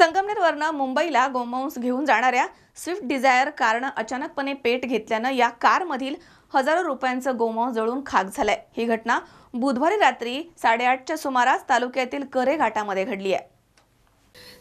संगमनेरवरनं मुंबईला गोमांस घेऊन जाणाऱ्या स्विफ्ट डिझायर कारनं अचानकपणे पेट घेतल्यानं या कारमधील हजारो रुपयांचं गोमांस जळून खाक झालंय ही घटना बुधवारी रात्री साडेआठच्या सुमारास तालुक्यातील करे घाटामध्ये घडली आहे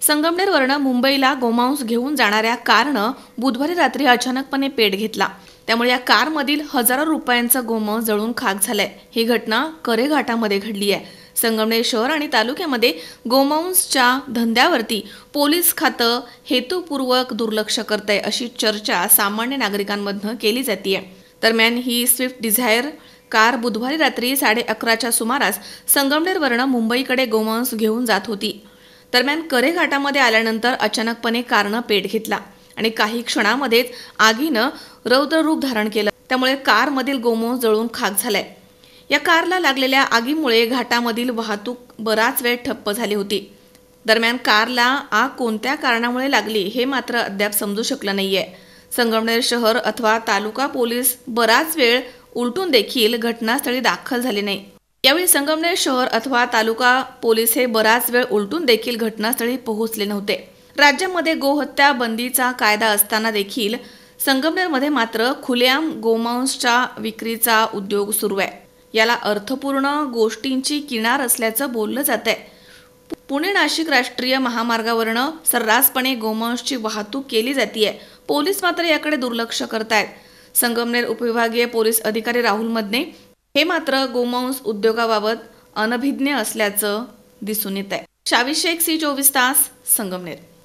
संगमनेरवरनं मुंबईला गोमांस घेऊन जाणाऱ्या कारनं बुधवारी रात्री अचानकपणे पेट घेतला त्यामुळे या कारमधील हजारो रुपयांचं गोमांस जळून खाक झालंय ही घटना करे घाटामध्ये घडली आहे संगमनेर शहर आणि तालुक्यामध्ये गोमांसच्या धंद्यावरती पोलीस खातं हेतूपूर्वक दुर्लक्ष करत आहे अशी चर्चा सामान्य नागरिकांमधनं केली जाते दरम्यान ही स्विफ्ट डिझायर कार बुधवारी रात्री साडे अकराच्या सुमारास संगमनेरवरनं मुंबईकडे गोमांस घेऊन जात होती दरम्यान करे घाटामध्ये आल्यानंतर अचानकपणे कारनं पेट घेतला आणि काही क्षणामध्येच आगीनं रौद्र रूप धारण केलं त्यामुळे कारमधील गोमौंस जळून खाक झालाय या कारला लागलेल्या आगीमुळे घाटामधील वाहतूक बराच वेळ ठप्प झाली होती दरम्यान कारला आग कोणत्या कारणामुळे लागली हे मात्र अद्याप समजू शकलं नाहीये संगमनेर शहर अथवा तालुका पोलीस बराच वेळ उलटून देखील घटनास्थळी दाखल झाले नाही यावेळी संगमनेर शहर अथवा तालुका पोलीस हे बराच वेळ उलटून देखील घटनास्थळी पोहोचले नव्हते राज्यामध्ये गोहत्या बंदीचा कायदा असताना देखील संगमनेरमध्ये मात्र खुलेआम गोमांसच्या विक्रीचा उद्योग सुरू आहे याला अर्थपूर्ण गोष्टींची किनार असल्याचं बोललं जात आहे पुणे नाशिक राष्ट्रीय महामार्गावरनं सर्रासपणे गोमांसची वाहतूक केली जातीय पोलीस मात्र याकडे दुर्लक्ष करतायत संगमनेर उपविभागीय पोलीस अधिकारी राहुल मदने हे मात्र गोमांस उद्योगाबाबत अनभिज्ञ असल्याचं दिसून येत आहे शावी शेख सी चोवीस तास संगमनेर